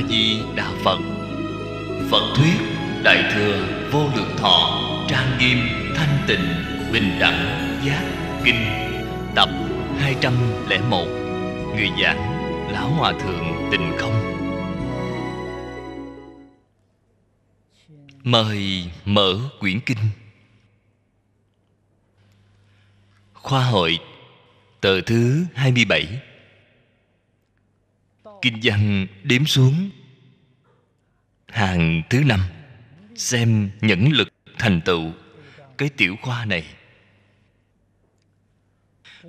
a di đà phật phật thuyết đại thừa vô lượng thọ trang nghiêm thanh tịnh bình đẳng giác kinh tập 201 người giảng lão hòa thượng tình không mời mở quyển kinh khoa hội tờ thứ 27 kinh văn đếm xuống hàng thứ năm xem nhẫn lực thành tựu cái tiểu khoa này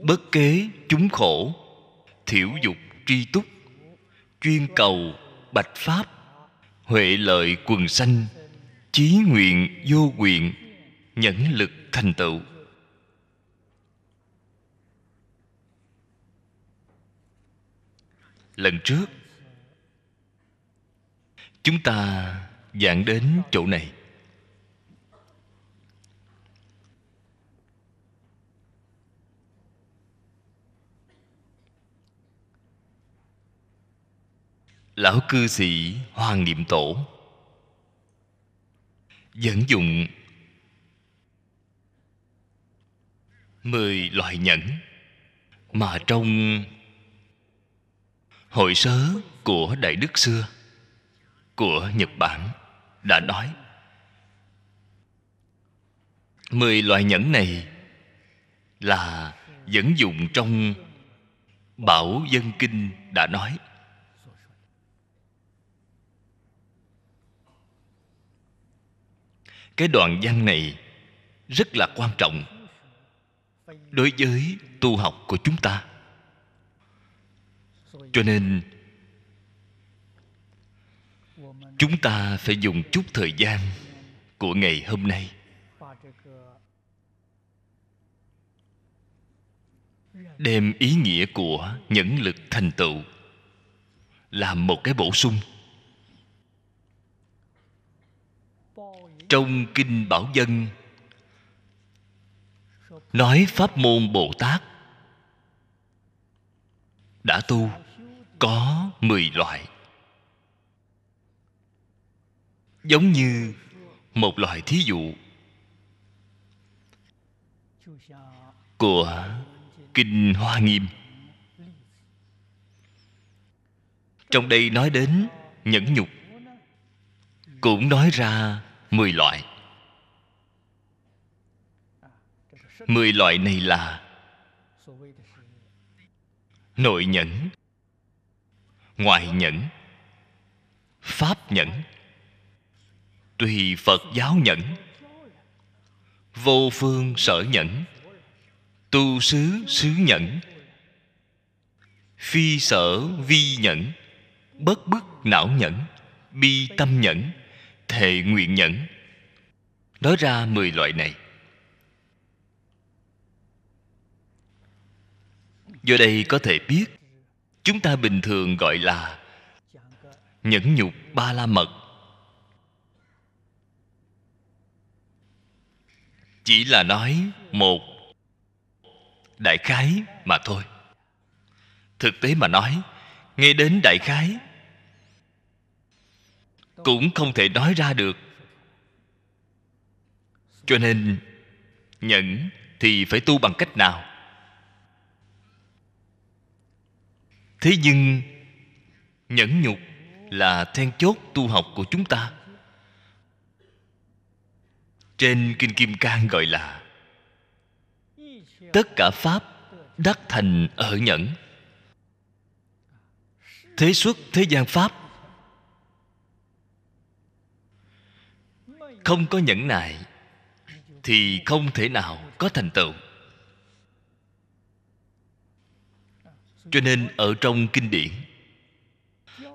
bất kế chúng khổ thiểu dục tri túc chuyên cầu bạch pháp huệ lợi quần sanh chí nguyện vô nguyện nhẫn lực thành tựu lần trước chúng ta giảng đến chỗ này lão cư sĩ hoàng niệm tổ dẫn dụng mười loại nhẫn mà trong hội sớ của đại đức xưa của nhật bản đã nói mười loại nhẫn này là vẫn dụng trong bảo dân kinh đã nói cái đoạn văn này rất là quan trọng đối với tu học của chúng ta cho nên chúng ta phải dùng chút thời gian của ngày hôm nay đem ý nghĩa của nhẫn lực thành tựu làm một cái bổ sung trong kinh bảo dân nói pháp môn bồ tát đã tu có 10 loại giống như một loại thí dụ của kinh hoa nghiêm trong đây nói đến nhẫn nhục cũng nói ra 10 loại 10 loại này là nội nhẫn ngoại nhẫn pháp nhẫn tùy phật giáo nhẫn vô phương sở nhẫn tu sứ sứ nhẫn phi sở vi nhẫn bất bức não nhẫn bi tâm nhẫn thệ nguyện nhẫn nói ra mười loại này do đây có thể biết chúng ta bình thường gọi là nhẫn nhục ba la mật chỉ là nói một đại khái mà thôi thực tế mà nói nghe đến đại khái cũng không thể nói ra được cho nên nhẫn thì phải tu bằng cách nào thế nhưng nhẫn nhục là then chốt tu học của chúng ta trên kinh kim cang gọi là tất cả pháp đắc thành ở nhẫn thế xuất thế gian pháp không có nhẫn nại thì không thể nào có thành tựu cho nên ở trong kinh điển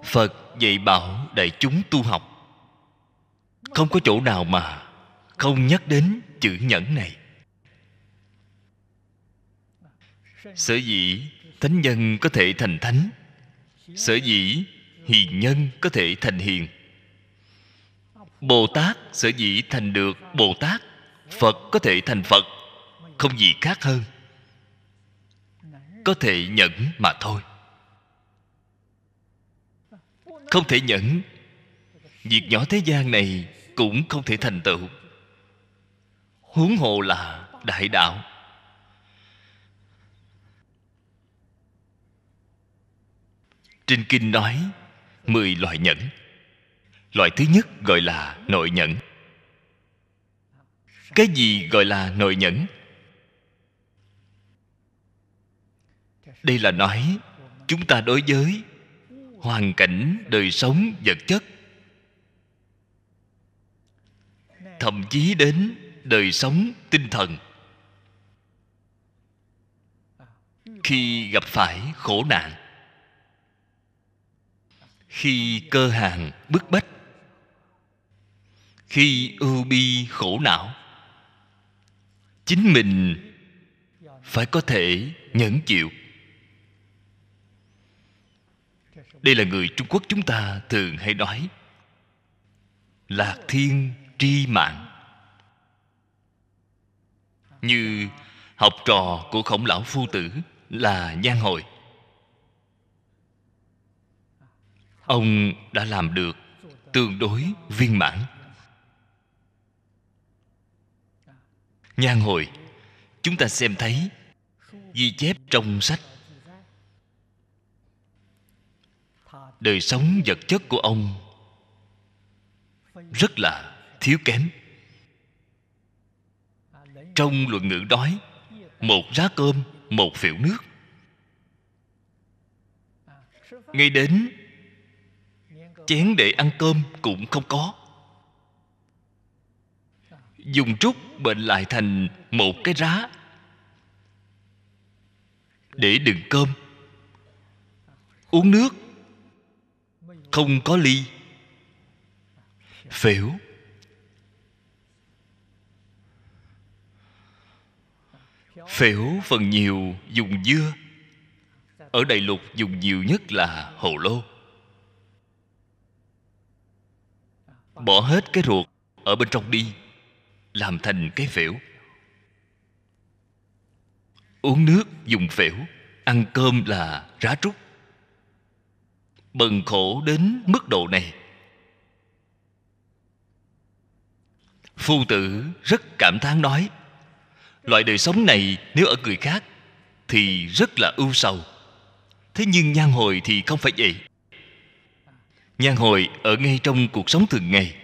phật dạy bảo đại chúng tu học không có chỗ nào mà không nhắc đến chữ nhẫn này sở dĩ thánh nhân có thể thành thánh sở dĩ hiền nhân có thể thành hiền bồ tát sở dĩ thành được bồ tát phật có thể thành phật không gì khác hơn có thể nhẫn mà thôi không thể nhẫn việc nhỏ thế gian này cũng không thể thành tựu huống hồ là đại đạo trên kinh nói mười loại nhẫn loại thứ nhất gọi là nội nhẫn cái gì gọi là nội nhẫn đây là nói chúng ta đối với hoàn cảnh đời sống vật chất thậm chí đến đời sống tinh thần khi gặp phải khổ nạn khi cơ hàng bức bách khi ưu bi khổ não chính mình phải có thể nhẫn chịu đây là người trung quốc chúng ta thường hay nói lạc thiên tri mạng như học trò của khổng lão phu tử là nhan hồi ông đã làm được tương đối viên mãn nhan hồi chúng ta xem thấy ghi chép trong sách đời sống vật chất của ông rất là thiếu kém trong luận ngữ đói một rá cơm một phiểu nước ngay đến chén để ăn cơm cũng không có dùng trúc bệnh lại thành một cái rá để đựng cơm uống nước không có ly phễu phễu phần nhiều dùng dưa ở đại lục dùng nhiều nhất là hồ lô bỏ hết cái ruột ở bên trong đi làm thành cái phễu uống nước dùng phễu ăn cơm là rá trúc bần khổ đến mức độ này phu tử rất cảm thán nói loại đời sống này nếu ở người khác thì rất là ưu sầu thế nhưng nhan hồi thì không phải vậy nhan hồi ở ngay trong cuộc sống thường ngày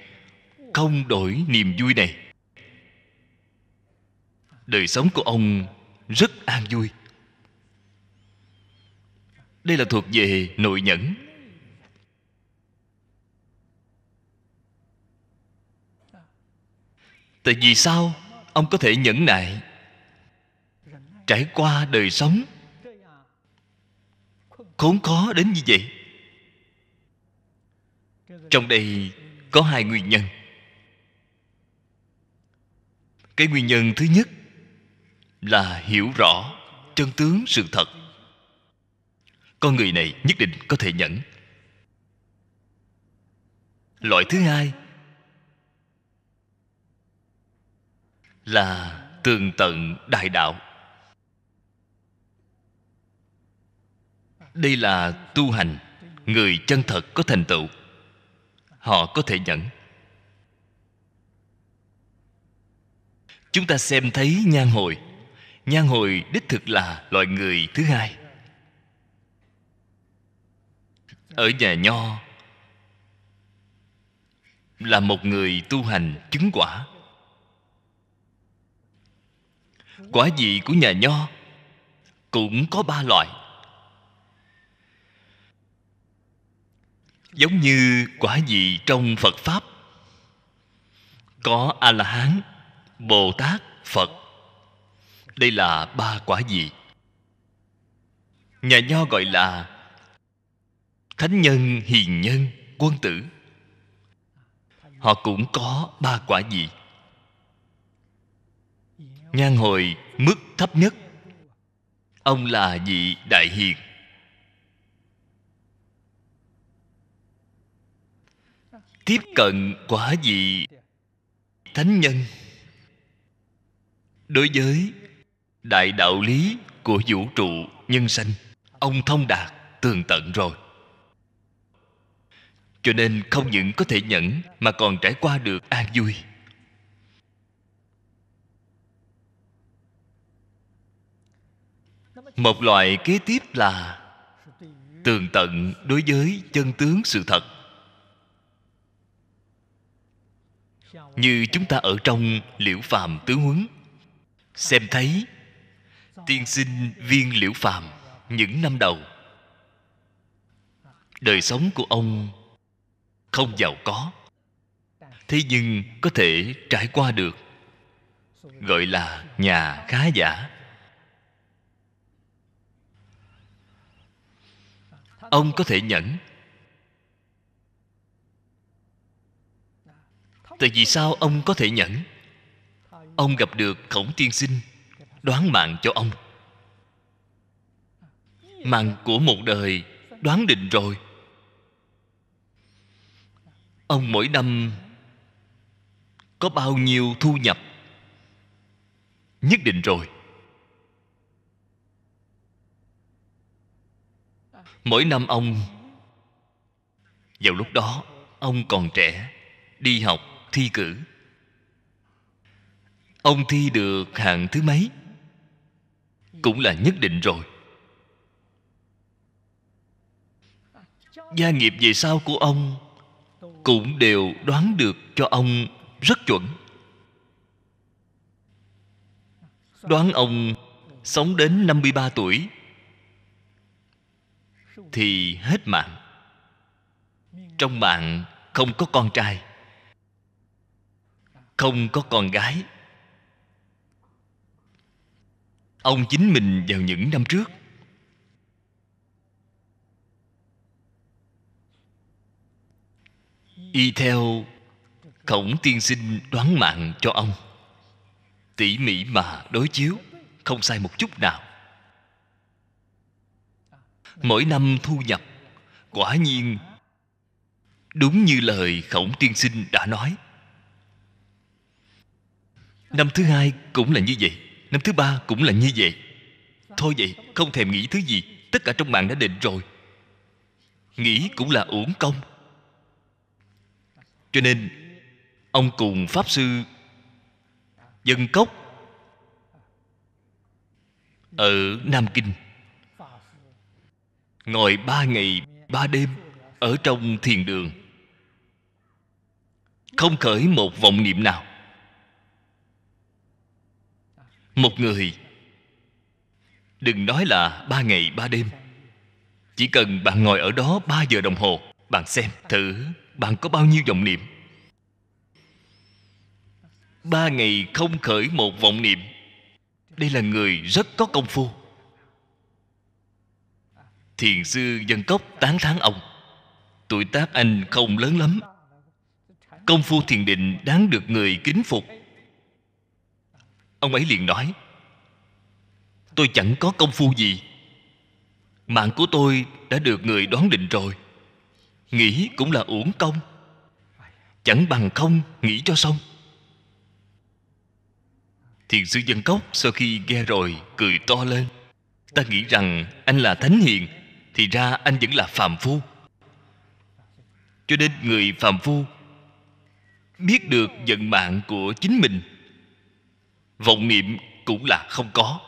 không đổi niềm vui này đời sống của ông rất an vui đây là thuộc về nội nhẫn tại vì sao ông có thể nhẫn nại trải qua đời sống khốn khó đến như vậy trong đây có hai nguyên nhân cái nguyên nhân thứ nhất là hiểu rõ chân tướng sự thật con người này nhất định có thể nhẫn loại thứ hai là tường tận đại đạo đây là tu hành người chân thật có thành tựu họ có thể nhận. chúng ta xem thấy nhan hồi nhan hồi đích thực là loại người thứ hai ở nhà nho là một người tu hành chứng quả quả vị của nhà nho cũng có ba loại giống như quả vị trong phật pháp có a la hán bồ tát phật đây là ba quả vị nhà nho gọi là thánh nhân hiền nhân quân tử họ cũng có ba quả vị nhan hồi mức thấp nhất ông là vị đại hiền tiếp cận quả vị thánh nhân đối với đại đạo lý của vũ trụ nhân sanh ông thông đạt tường tận rồi cho nên không những có thể nhẫn mà còn trải qua được an vui một loại kế tiếp là tường tận đối với chân tướng sự thật như chúng ta ở trong liễu phàm tứ huấn xem thấy tiên sinh viên liễu phàm những năm đầu đời sống của ông không giàu có thế nhưng có thể trải qua được gọi là nhà khá giả ông có thể nhẫn tại vì sao ông có thể nhẫn ông gặp được khổng tiên sinh đoán mạng cho ông mạng của một đời đoán định rồi ông mỗi năm có bao nhiêu thu nhập nhất định rồi mỗi năm ông vào lúc đó ông còn trẻ đi học thi cử ông thi được hạng thứ mấy cũng là nhất định rồi gia nghiệp về sau của ông cũng đều đoán được cho ông rất chuẩn đoán ông sống đến 53 tuổi thì hết mạng trong mạng không có con trai không có con gái ông chính mình vào những năm trước y theo khổng tiên sinh đoán mạng cho ông tỉ mỉ mà đối chiếu không sai một chút nào mỗi năm thu nhập quả nhiên đúng như lời khổng tiên sinh đã nói năm thứ hai cũng là như vậy năm thứ ba cũng là như vậy thôi vậy không thèm nghĩ thứ gì tất cả trong mạng đã định rồi nghĩ cũng là uổng công cho nên ông cùng pháp sư dân cốc ở nam kinh ngồi ba ngày ba đêm ở trong thiền đường không khởi một vọng niệm nào một người đừng nói là ba ngày ba đêm chỉ cần bạn ngồi ở đó ba giờ đồng hồ bạn xem thử bạn có bao nhiêu vọng niệm ba ngày không khởi một vọng niệm đây là người rất có công phu thiền sư dân cốc tán thán ông tuổi tác anh không lớn lắm công phu thiền định đáng được người kính phục ông ấy liền nói tôi chẳng có công phu gì mạng của tôi đã được người đoán định rồi nghĩ cũng là uổng công chẳng bằng không nghĩ cho xong thiền sư dân cốc sau khi nghe rồi cười to lên ta nghĩ rằng anh là thánh hiền thì ra anh vẫn là phàm phu cho nên người phàm phu biết được vận mạng của chính mình vọng niệm cũng là không có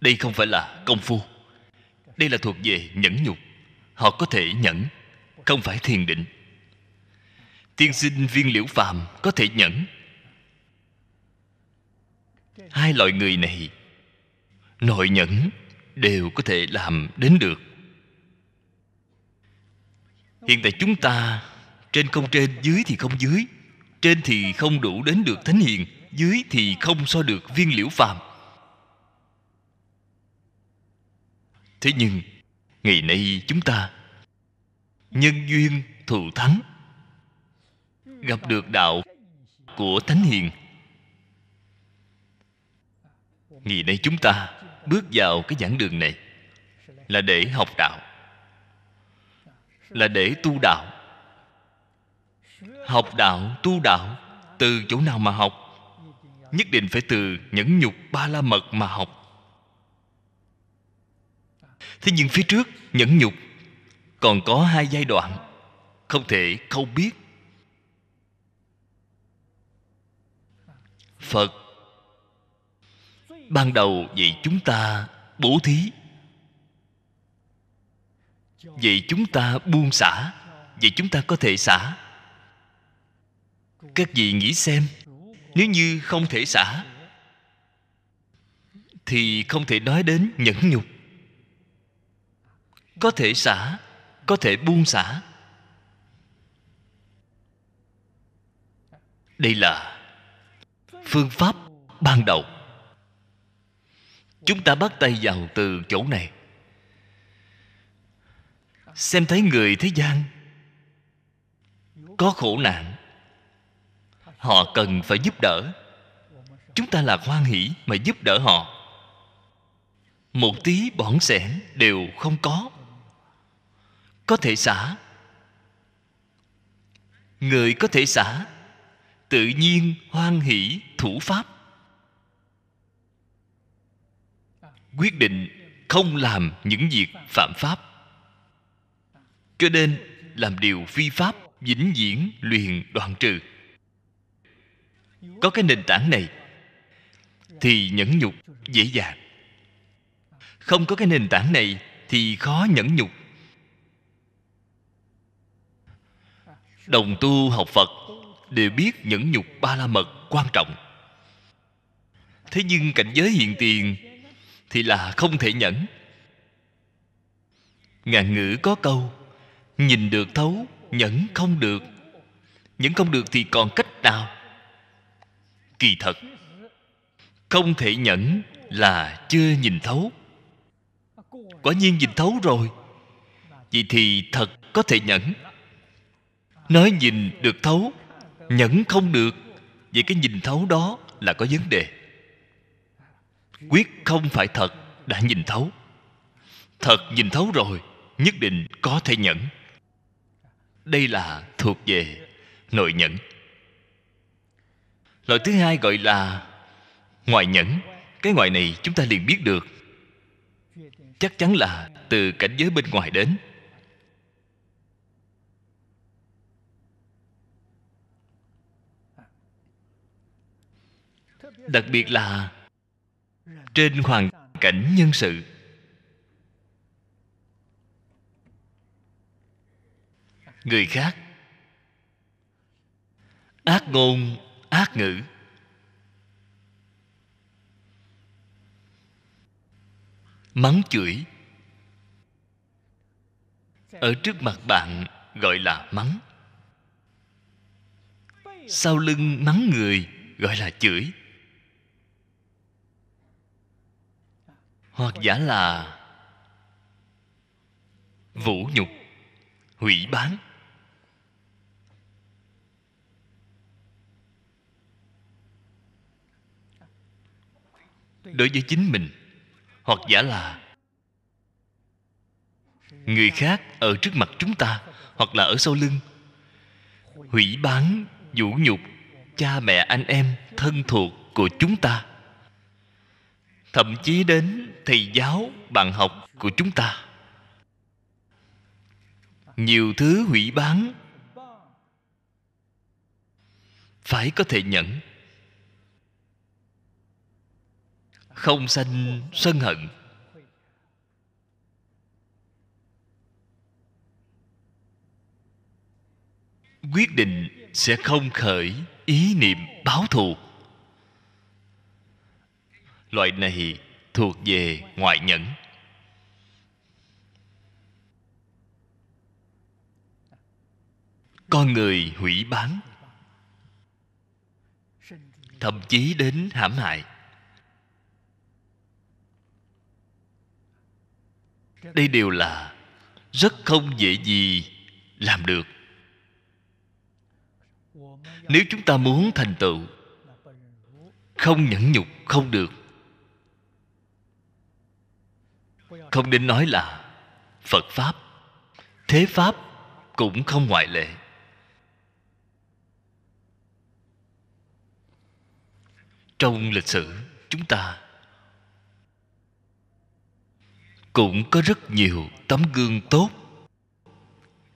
đây không phải là công phu đây là thuộc về nhẫn nhục họ có thể nhẫn không phải thiền định tiên sinh viên liễu phàm có thể nhẫn hai loại người này nội nhẫn đều có thể làm đến được hiện tại chúng ta trên không trên dưới thì không dưới trên thì không đủ đến được thánh hiền dưới thì không so được viên liễu phàm thế nhưng ngày nay chúng ta nhân duyên thù thắng gặp được đạo của thánh hiền ngày nay chúng ta bước vào cái giảng đường này là để học đạo là để tu đạo học đạo tu đạo từ chỗ nào mà học nhất định phải từ nhẫn nhục ba la mật mà học thế nhưng phía trước nhẫn nhục còn có hai giai đoạn không thể không biết phật ban đầu vì chúng ta bố thí vì chúng ta buông xả vì chúng ta có thể xả các vị nghĩ xem nếu như không thể xả thì không thể nói đến nhẫn nhục có thể xả có thể buông xả đây là phương pháp ban đầu chúng ta bắt tay vào từ chỗ này xem thấy người thế gian có khổ nạn họ cần phải giúp đỡ chúng ta là hoan hỷ mà giúp đỡ họ một tí bỏng sẻn đều không có có thể xả người có thể xả tự nhiên hoan hỷ thủ pháp quyết định không làm những việc phạm pháp cho nên làm điều phi pháp vĩnh viễn luyện đoạn trừ có cái nền tảng này thì nhẫn nhục dễ dàng không có cái nền tảng này thì khó nhẫn nhục đồng tu học phật đều biết nhẫn nhục ba la mật quan trọng thế nhưng cảnh giới hiện tiền thì là không thể nhẫn ngạn ngữ có câu nhìn được thấu nhẫn không được nhẫn không được thì còn cách nào kỳ thật không thể nhẫn là chưa nhìn thấu quả nhiên nhìn thấu rồi vậy thì thật có thể nhẫn nói nhìn được thấu nhẫn không được vậy cái nhìn thấu đó là có vấn đề quyết không phải thật đã nhìn thấu thật nhìn thấu rồi nhất định có thể nhẫn đây là thuộc về nội nhẫn loại thứ hai gọi là ngoại nhẫn cái ngoại này chúng ta liền biết được chắc chắn là từ cảnh giới bên ngoài đến đặc biệt là trên hoàn cảnh nhân sự người khác ác ngôn ác ngữ mắng chửi ở trước mặt bạn gọi là mắng sau lưng mắng người gọi là chửi hoặc giả là vũ nhục hủy bán đối với chính mình hoặc giả là người khác ở trước mặt chúng ta hoặc là ở sau lưng hủy bán vũ nhục cha mẹ anh em thân thuộc của chúng ta thậm chí đến thầy giáo bạn học của chúng ta nhiều thứ hủy bán phải có thể nhẫn không sanh sân hận quyết định sẽ không khởi ý niệm báo thù loại này thuộc về ngoại nhẫn con người hủy bán thậm chí đến hãm hại đây đều là rất không dễ gì làm được nếu chúng ta muốn thành tựu không nhẫn nhục không được không nên nói là phật pháp thế pháp cũng không ngoại lệ trong lịch sử chúng ta cũng có rất nhiều tấm gương tốt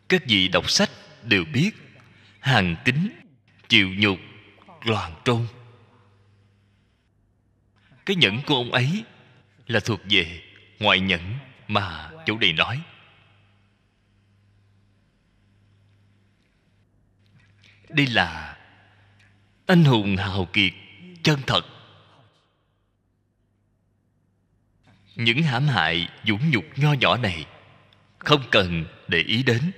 các vị đọc sách đều biết hàng tính chịu nhục loàn trôn cái nhẫn của ông ấy là thuộc về ngoại nhẫn mà chủ đề nói đây là anh hùng hào kiệt chân thật những hãm hại dũng nhục nho nhỏ này không cần để ý đến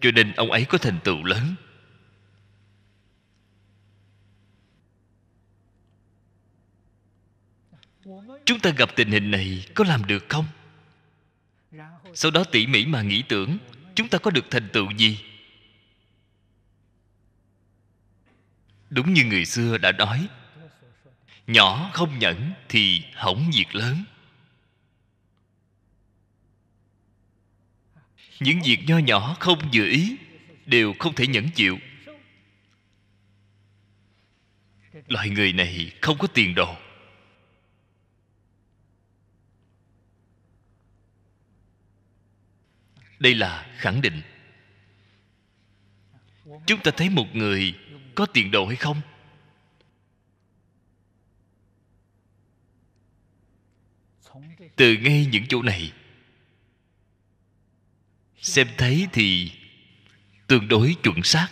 cho nên ông ấy có thành tựu lớn chúng ta gặp tình hình này có làm được không sau đó tỉ mỉ mà nghĩ tưởng chúng ta có được thành tựu gì đúng như người xưa đã nói nhỏ không nhẫn thì hỏng việc lớn những việc nho nhỏ không vừa ý đều không thể nhẫn chịu loại người này không có tiền đồ đây là khẳng định chúng ta thấy một người có tiền đồ hay không từ ngay những chỗ này xem thấy thì tương đối chuẩn xác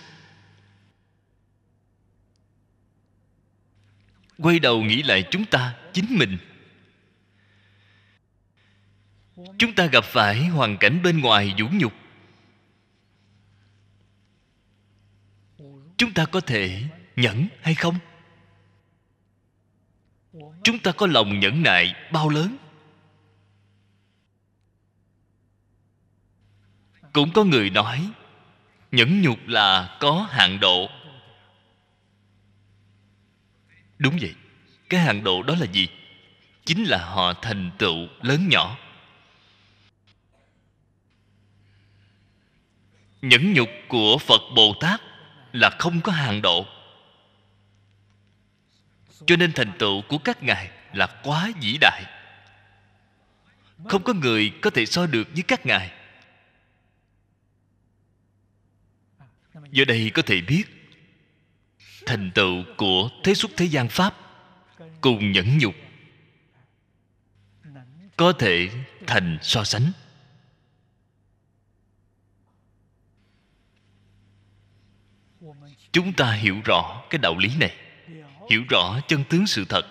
quay đầu nghĩ lại chúng ta chính mình chúng ta gặp phải hoàn cảnh bên ngoài vũ nhục chúng ta có thể nhẫn hay không chúng ta có lòng nhẫn nại bao lớn cũng có người nói nhẫn nhục là có hạn độ đúng vậy cái hạn độ đó là gì chính là họ thành tựu lớn nhỏ nhẫn nhục của phật bồ tát là không có hàng độ cho nên thành tựu của các ngài là quá vĩ đại không có người có thể so được với các ngài do đây có thể biết thành tựu của thế xuất thế gian pháp cùng nhẫn nhục có thể thành so sánh chúng ta hiểu rõ cái đạo lý này hiểu rõ chân tướng sự thật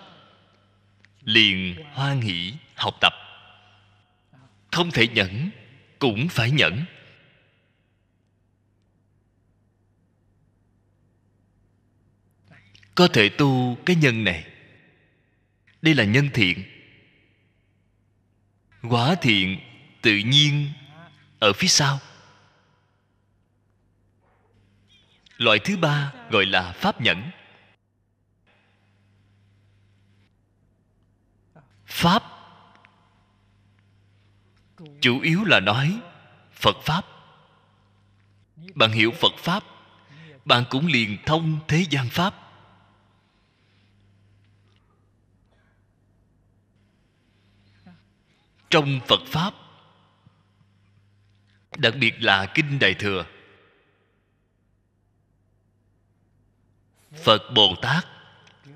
liền hoan hỷ học tập không thể nhẫn cũng phải nhẫn có thể tu cái nhân này đây là nhân thiện quả thiện tự nhiên ở phía sau loại thứ ba gọi là pháp nhẫn pháp chủ yếu là nói phật pháp bạn hiểu phật pháp bạn cũng liền thông thế gian pháp trong phật pháp đặc biệt là kinh đại thừa phật bồ tát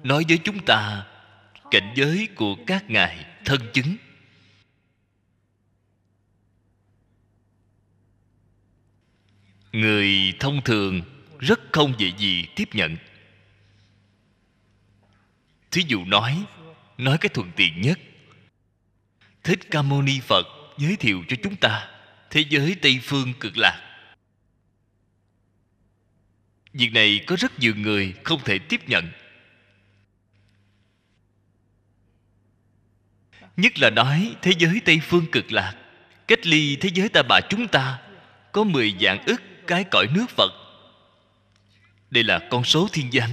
nói với chúng ta cảnh giới của các ngài thân chứng người thông thường rất không dễ gì tiếp nhận thí dụ nói nói cái thuận tiện nhất thích ca mâu ni phật giới thiệu cho chúng ta thế giới tây phương cực lạc việc này có rất nhiều người không thể tiếp nhận nhất là nói thế giới tây phương cực lạc cách ly thế giới ta bà chúng ta có mười dạng ức cái cõi nước phật đây là con số thiên văn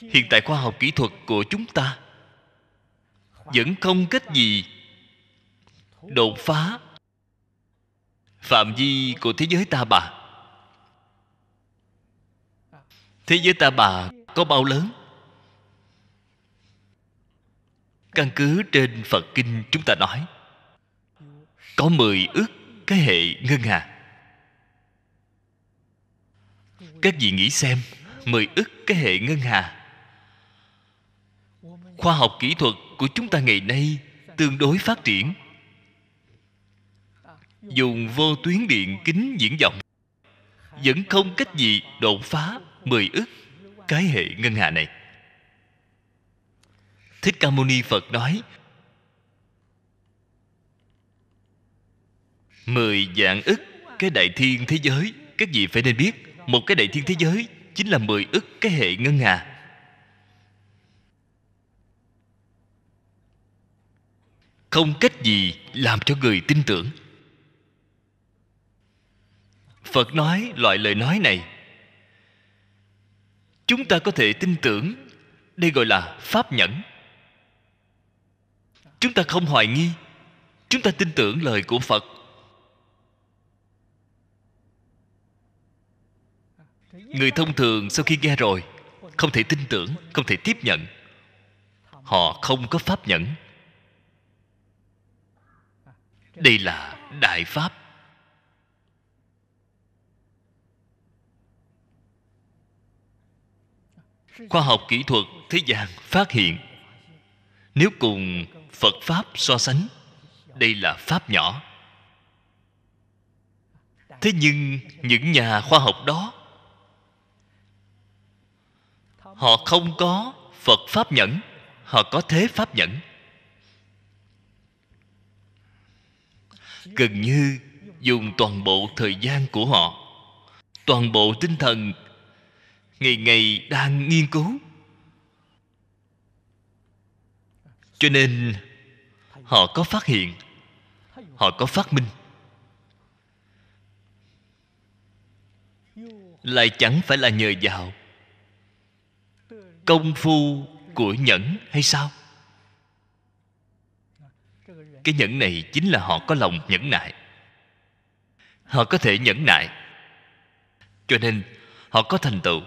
hiện tại khoa học kỹ thuật của chúng ta vẫn không cách gì đột phá phạm vi của thế giới ta bà thế giới ta bà có bao lớn căn cứ trên phật kinh chúng ta nói có mười ước cái hệ ngân hà các vị nghĩ xem mười ức cái hệ ngân hà khoa học kỹ thuật của chúng ta ngày nay tương đối phát triển dùng vô tuyến điện kính diễn vọng vẫn không cách gì đột phá mười ức cái hệ ngân hà này thích ca mâu ni phật nói mười vạn ức cái đại thiên thế giới các vị phải nên biết một cái đại thiên thế giới chính là mười ức cái hệ ngân hà không cách gì làm cho người tin tưởng phật nói loại lời nói này chúng ta có thể tin tưởng đây gọi là pháp nhẫn chúng ta không hoài nghi chúng ta tin tưởng lời của phật người thông thường sau khi nghe rồi không thể tin tưởng không thể tiếp nhận họ không có pháp nhẫn đây là đại pháp khoa học kỹ thuật thế gian phát hiện nếu cùng phật pháp so sánh đây là pháp nhỏ thế nhưng những nhà khoa học đó họ không có phật pháp nhẫn họ có thế pháp nhẫn gần như dùng toàn bộ thời gian của họ toàn bộ tinh thần ngày ngày đang nghiên cứu cho nên họ có phát hiện họ có phát minh lại chẳng phải là nhờ vào công phu của nhẫn hay sao cái nhẫn này chính là họ có lòng nhẫn nại họ có thể nhẫn nại cho nên họ có thành tựu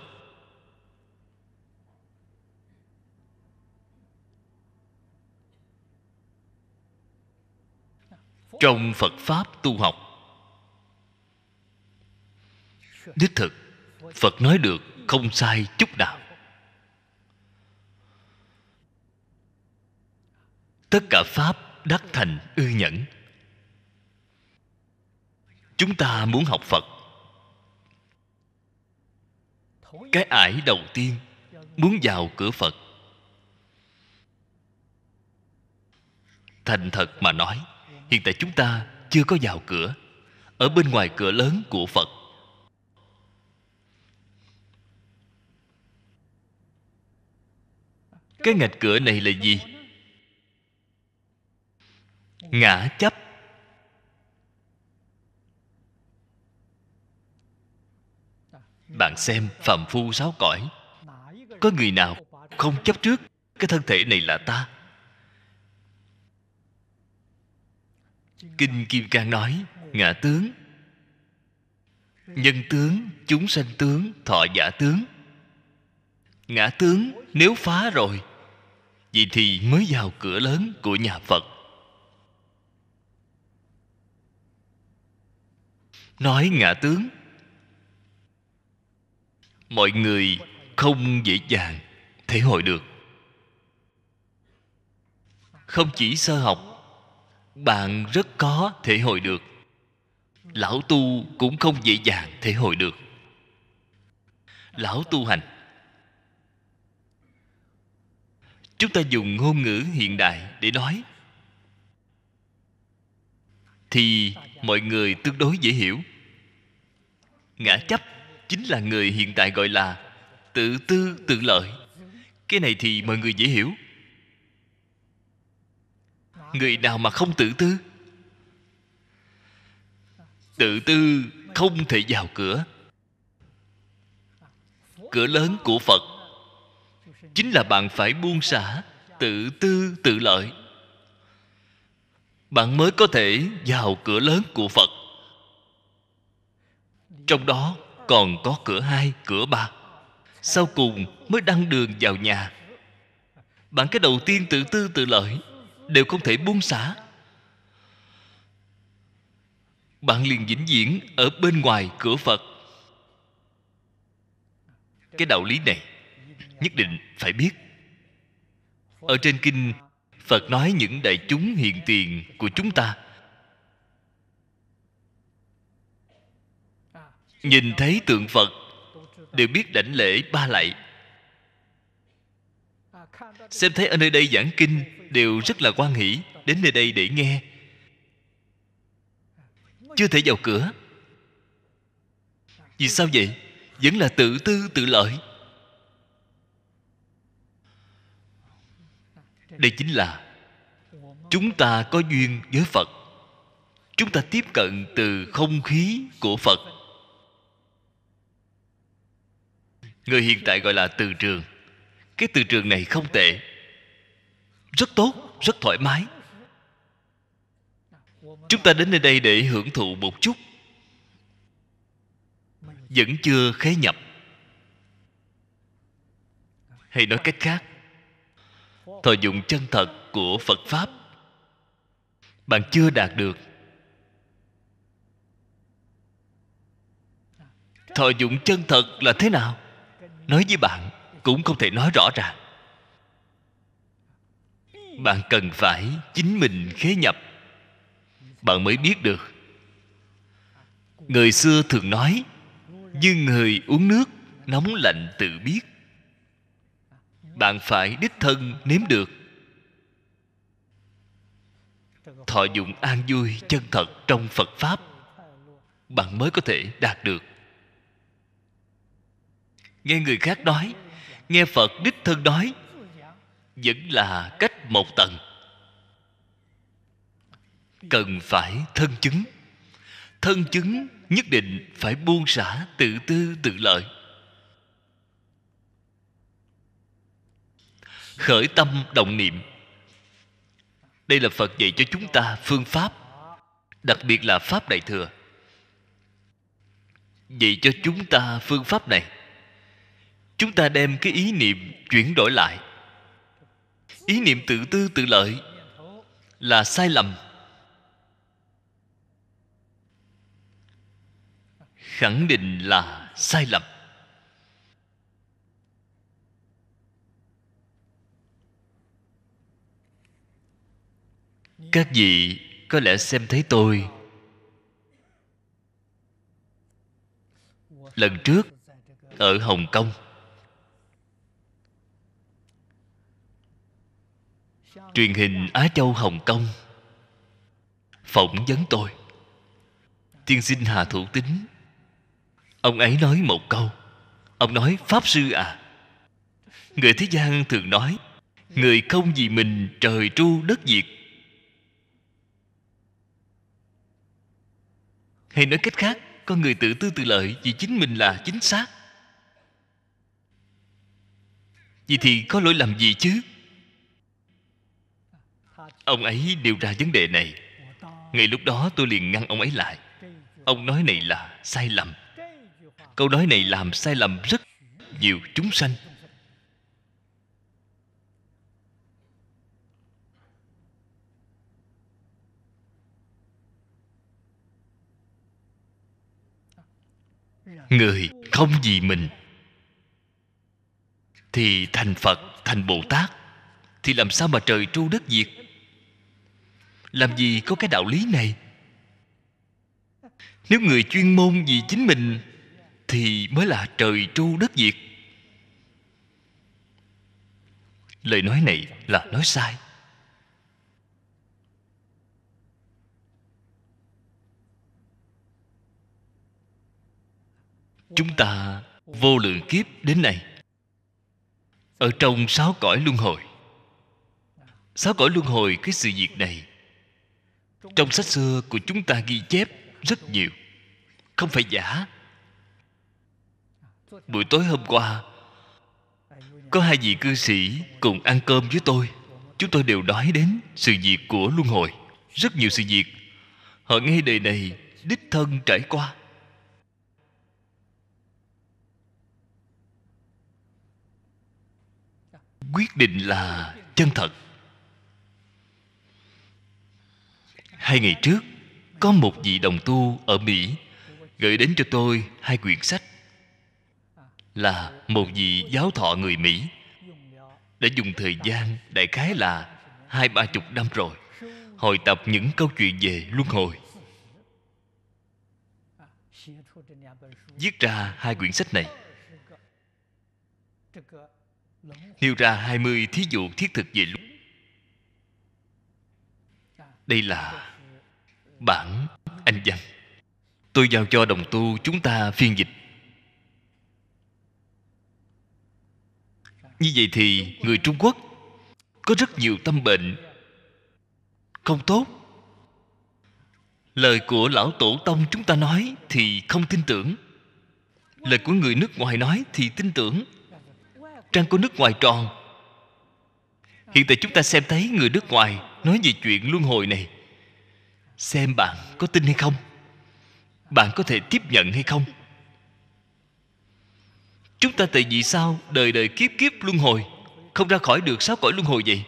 trong phật pháp tu học đích thực phật nói được không sai chút nào tất cả pháp đắc thành ư nhẫn chúng ta muốn học phật cái ải đầu tiên muốn vào cửa phật thành thật mà nói hiện tại chúng ta chưa có vào cửa ở bên ngoài cửa lớn của phật cái ngạch cửa này là gì ngã chấp bạn xem phạm phu sáu cõi có người nào không chấp trước cái thân thể này là ta kinh kim cang nói ngã tướng nhân tướng chúng sanh tướng thọ giả tướng ngã tướng nếu phá rồi vì thì mới vào cửa lớn của nhà phật nói ngã tướng mọi người không dễ dàng thể hội được không chỉ sơ học bạn rất có thể hội được lão tu cũng không dễ dàng thể hội được lão tu hành chúng ta dùng ngôn ngữ hiện đại để nói thì mọi người tương đối dễ hiểu ngã chấp chính là người hiện tại gọi là tự tư tự lợi cái này thì mọi người dễ hiểu người nào mà không tự tư tự tư không thể vào cửa cửa lớn của phật chính là bạn phải buông xả tự tư tự lợi bạn mới có thể vào cửa lớn của phật trong đó còn có cửa hai cửa ba sau cùng mới đăng đường vào nhà bạn cái đầu tiên tự tư tự lợi đều không thể buông xả bạn liền vĩnh viễn ở bên ngoài cửa phật cái đạo lý này nhất định phải biết ở trên kinh phật nói những đại chúng hiện tiền của chúng ta nhìn thấy tượng phật đều biết đảnh lễ ba lạy xem thấy ở nơi đây giảng kinh đều rất là quan hỷ đến nơi đây để nghe chưa thể vào cửa vì sao vậy vẫn là tự tư tự lợi đây chính là chúng ta có duyên với phật chúng ta tiếp cận từ không khí của phật người hiện tại gọi là từ trường cái từ trường này không tệ rất tốt rất thoải mái chúng ta đến nơi đây để hưởng thụ một chút vẫn chưa khế nhập hay nói cách khác thọ dụng chân thật của phật pháp bạn chưa đạt được thọ dụng chân thật là thế nào nói với bạn cũng không thể nói rõ ràng bạn cần phải chính mình khế nhập bạn mới biết được người xưa thường nói như người uống nước nóng lạnh tự biết bạn phải đích thân nếm được thọ dụng an vui chân thật trong phật pháp bạn mới có thể đạt được nghe người khác nói nghe phật đích thân nói vẫn là cách một tầng cần phải thân chứng thân chứng nhất định phải buông xả tự tư tự lợi khởi tâm động niệm đây là phật dạy cho chúng ta phương pháp đặc biệt là pháp đại thừa dạy cho chúng ta phương pháp này chúng ta đem cái ý niệm chuyển đổi lại ý niệm tự tư tự lợi là sai lầm khẳng định là sai lầm các vị có lẽ xem thấy tôi lần trước ở hồng kông truyền hình Á Châu Hồng Kông phỏng vấn tôi tiên sinh hà thủ tính ông ấy nói một câu ông nói pháp sư à người thế gian thường nói người không vì mình trời tru đất diệt hay nói cách khác con người tự tư tự lợi vì chính mình là chính xác vì thì có lỗi làm gì chứ Ông ấy điều ra vấn đề này Ngay lúc đó tôi liền ngăn ông ấy lại Ông nói này là sai lầm Câu nói này làm sai lầm rất nhiều chúng sanh Người không vì mình Thì thành Phật, thành Bồ Tát Thì làm sao mà trời tru đất diệt làm gì có cái đạo lý này nếu người chuyên môn vì chính mình thì mới là trời tru đất diệt lời nói này là nói sai chúng ta vô lượng kiếp đến này ở trong sáu cõi luân hồi sáu cõi luân hồi cái sự việc này trong sách xưa của chúng ta ghi chép rất nhiều không phải giả buổi tối hôm qua có hai vị cư sĩ cùng ăn cơm với tôi chúng tôi đều nói đến sự việc của luân hồi rất nhiều sự việc họ nghe đời này đích thân trải qua quyết định là chân thật hai ngày trước có một vị đồng tu ở mỹ gửi đến cho tôi hai quyển sách là một vị giáo thọ người mỹ đã dùng thời gian đại khái là hai ba chục năm rồi hồi tập những câu chuyện về luân hồi viết ra hai quyển sách này nêu ra hai mươi thí dụ thiết thực về luân đây là bản anh văn tôi giao cho đồng tu chúng ta phiên dịch như vậy thì người trung quốc có rất nhiều tâm bệnh không tốt lời của lão tổ tông chúng ta nói thì không tin tưởng lời của người nước ngoài nói thì tin tưởng trang của nước ngoài tròn hiện tại chúng ta xem thấy người nước ngoài nói về chuyện luân hồi này xem bạn có tin hay không bạn có thể tiếp nhận hay không chúng ta tại vì sao đời đời kiếp kiếp luân hồi không ra khỏi được sáu cõi luân hồi vậy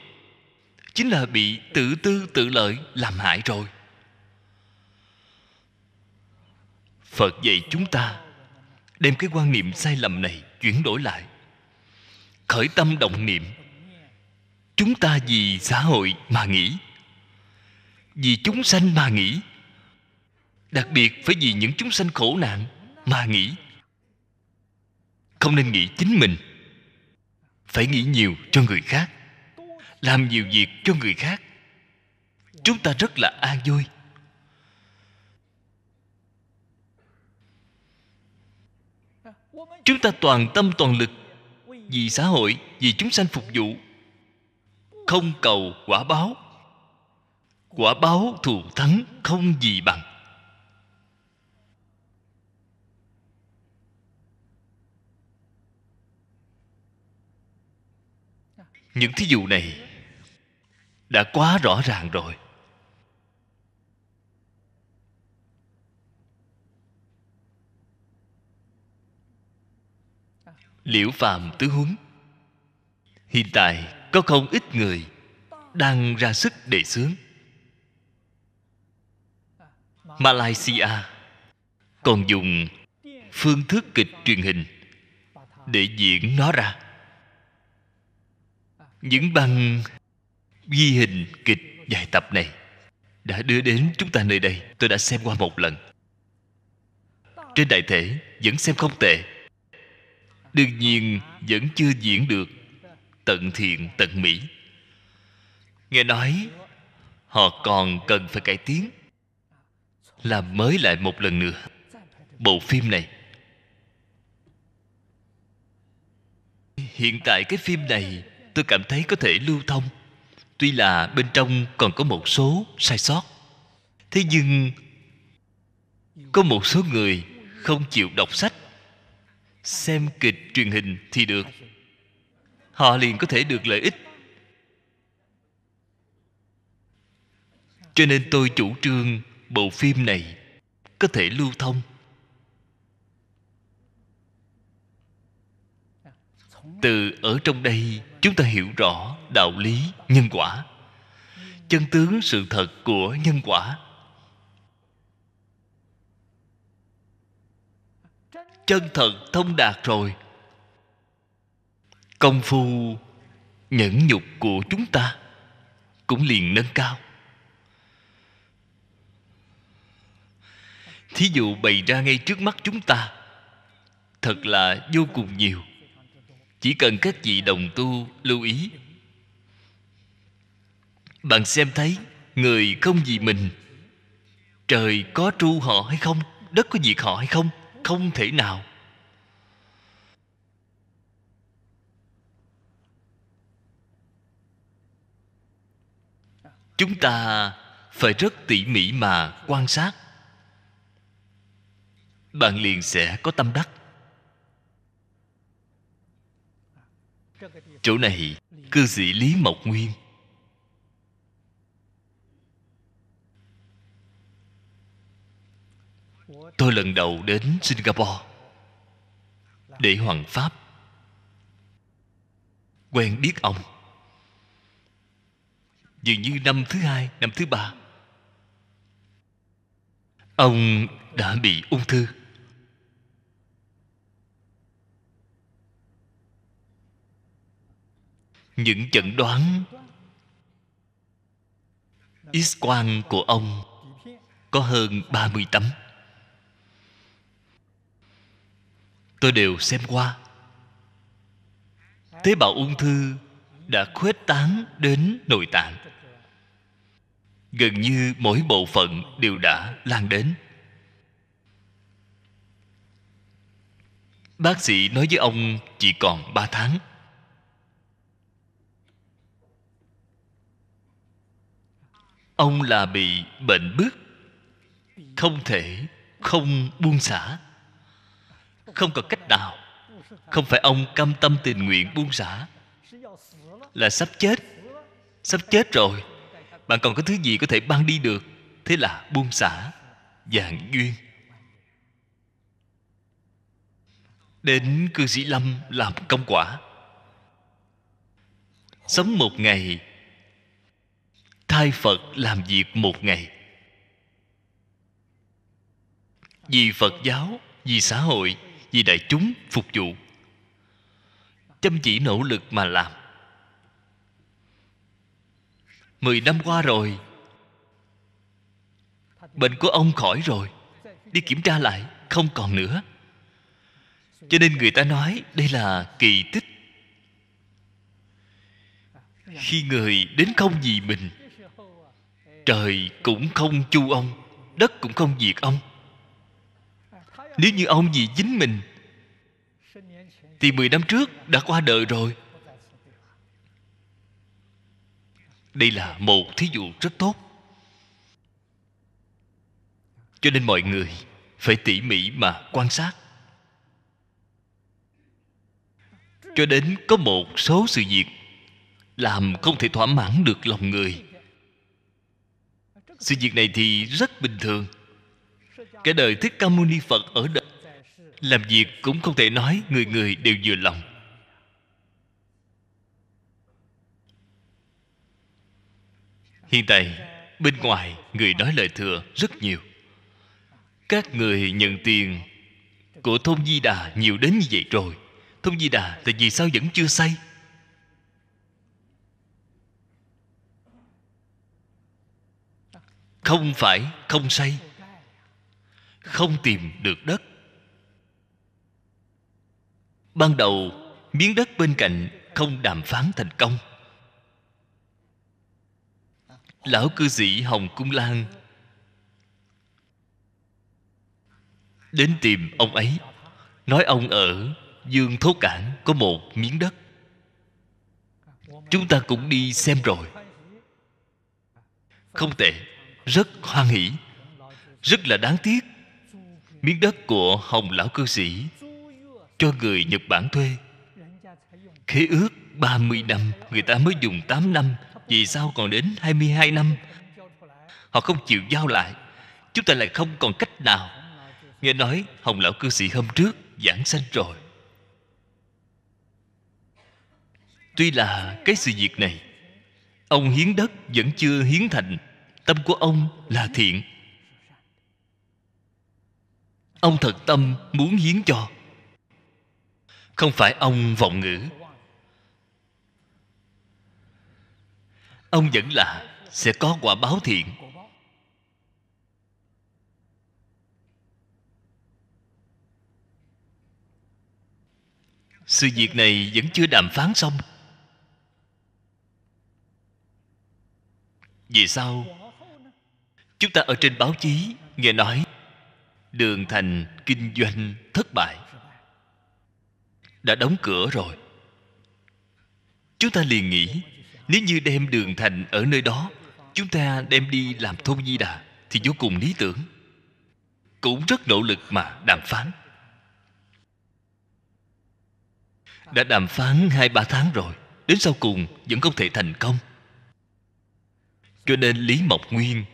chính là bị tự tư tự lợi làm hại rồi phật dạy chúng ta đem cái quan niệm sai lầm này chuyển đổi lại khởi tâm động niệm chúng ta vì xã hội mà nghĩ vì chúng sanh mà nghĩ đặc biệt phải vì những chúng sanh khổ nạn mà nghĩ không nên nghĩ chính mình phải nghĩ nhiều cho người khác làm nhiều việc cho người khác chúng ta rất là an vui chúng ta toàn tâm toàn lực vì xã hội vì chúng sanh phục vụ không cầu quả báo quả báo thù thắng không gì bằng những thí dụ này đã quá rõ ràng rồi liễu phàm tứ huấn hiện tại có không ít người đang ra sức đề sướng malaysia còn dùng phương thức kịch truyền hình để diễn nó ra những băng ghi hình kịch dài tập này đã đưa đến chúng ta nơi đây tôi đã xem qua một lần trên đại thể vẫn xem không tệ đương nhiên vẫn chưa diễn được tận thiện tận mỹ nghe nói họ còn cần phải cải tiến làm mới lại một lần nữa bộ phim này hiện tại cái phim này tôi cảm thấy có thể lưu thông tuy là bên trong còn có một số sai sót thế nhưng có một số người không chịu đọc sách xem kịch truyền hình thì được họ liền có thể được lợi ích cho nên tôi chủ trương bộ phim này có thể lưu thông từ ở trong đây chúng ta hiểu rõ đạo lý nhân quả chân tướng sự thật của nhân quả chân thật thông đạt rồi công phu nhẫn nhục của chúng ta cũng liền nâng cao thí dụ bày ra ngay trước mắt chúng ta thật là vô cùng nhiều chỉ cần các vị đồng tu lưu ý bạn xem thấy người không vì mình trời có tru họ hay không đất có diệt họ hay không không thể nào chúng ta phải rất tỉ mỉ mà quan sát bạn liền sẽ có tâm đắc chỗ này cư sĩ lý mộc nguyên tôi lần đầu đến singapore để hoàng pháp quen biết ông dường như năm thứ hai năm thứ ba ông đã bị ung thư những chẩn đoán x quang của ông có hơn 30 tấm tôi đều xem qua tế bào ung thư đã khuếch tán đến nội tạng gần như mỗi bộ phận đều đã lan đến bác sĩ nói với ông chỉ còn 3 tháng ông là bị bệnh bức không thể không buông xả không có cách nào không phải ông cam tâm tình nguyện buông xả là sắp chết sắp chết rồi bạn còn có thứ gì có thể ban đi được thế là buông xả dạng duyên đến cư sĩ lâm làm công quả sống một ngày thay phật làm việc một ngày vì phật giáo vì xã hội vì đại chúng phục vụ chăm chỉ nỗ lực mà làm mười năm qua rồi bệnh của ông khỏi rồi đi kiểm tra lại không còn nữa cho nên người ta nói đây là kỳ tích khi người đến không vì mình trời cũng không chu ông đất cũng không diệt ông nếu như ông vì chính mình thì mười năm trước đã qua đời rồi đây là một thí dụ rất tốt cho nên mọi người phải tỉ mỉ mà quan sát cho đến có một số sự việc làm không thể thỏa mãn được lòng người sự việc này thì rất bình thường cái đời thích ca mâu ni phật ở đời làm việc cũng không thể nói người người đều vừa lòng hiện tại bên ngoài người nói lời thừa rất nhiều các người nhận tiền của thôn di đà nhiều đến như vậy rồi thôn di đà tại vì sao vẫn chưa xây không phải không xây, không tìm được đất ban đầu miếng đất bên cạnh không đàm phán thành công lão cư sĩ hồng cung lan đến tìm ông ấy nói ông ở dương thố cảng có một miếng đất chúng ta cũng đi xem rồi không tệ rất hoan hỷ rất là đáng tiếc miếng đất của hồng lão cư sĩ cho người nhật bản thuê khế ước 30 năm người ta mới dùng 8 năm vì sao còn đến 22 năm họ không chịu giao lại chúng ta lại không còn cách nào nghe nói hồng lão cư sĩ hôm trước giảng sanh rồi tuy là cái sự việc này ông hiến đất vẫn chưa hiến thành tâm của ông là thiện ông thật tâm muốn hiến cho không phải ông vọng ngữ ông vẫn là sẽ có quả báo thiện sự việc này vẫn chưa đàm phán xong vì sao chúng ta ở trên báo chí nghe nói đường thành kinh doanh thất bại đã đóng cửa rồi chúng ta liền nghĩ nếu như đem đường thành ở nơi đó chúng ta đem đi làm thôn di đà thì vô cùng lý tưởng cũng rất nỗ lực mà đàm phán đã đàm phán hai ba tháng rồi đến sau cùng vẫn không thể thành công cho nên lý mộc nguyên